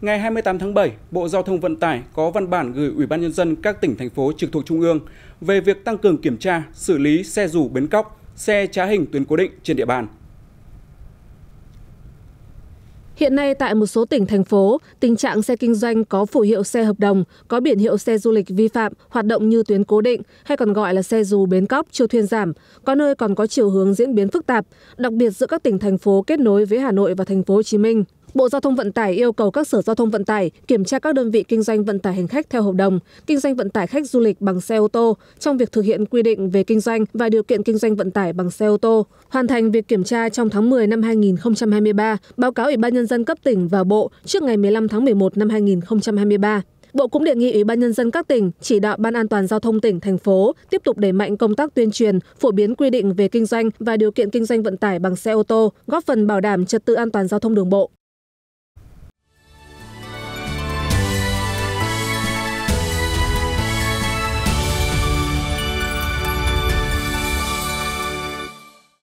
Ngày 28 tháng 7, Bộ Giao thông Vận tải có văn bản gửi Ủy ban nhân dân các tỉnh thành phố trực thuộc trung ương về việc tăng cường kiểm tra, xử lý xe dù bến cóc, xe trá hình tuyến cố định trên địa bàn. Hiện nay tại một số tỉnh thành phố, tình trạng xe kinh doanh có phủ hiệu xe hợp đồng, có biển hiệu xe du lịch vi phạm hoạt động như tuyến cố định hay còn gọi là xe dù bến cóc chưa thuyên giảm, có nơi còn có chiều hướng diễn biến phức tạp, đặc biệt giữa các tỉnh thành phố kết nối với Hà Nội và thành phố Hồ Chí Minh bộ giao thông vận tải yêu cầu các sở giao thông vận tải kiểm tra các đơn vị kinh doanh vận tải hành khách theo hợp đồng kinh doanh vận tải khách du lịch bằng xe ô tô trong việc thực hiện quy định về kinh doanh và điều kiện kinh doanh vận tải bằng xe ô tô hoàn thành việc kiểm tra trong tháng 10 năm 2023 báo cáo ủy ban nhân dân cấp tỉnh và bộ trước ngày 15 tháng 11 năm 2023 Bộ cũng đề nghị Ủy ban nhân dân các tỉnh chỉ đạo Ban An toàn giao thông tỉnh thành phố tiếp tục đẩy mạnh công tác tuyên truyền, phổ biến quy định về kinh doanh và điều kiện kinh doanh vận tải bằng xe ô tô, góp phần bảo đảm trật tự an toàn giao thông đường bộ.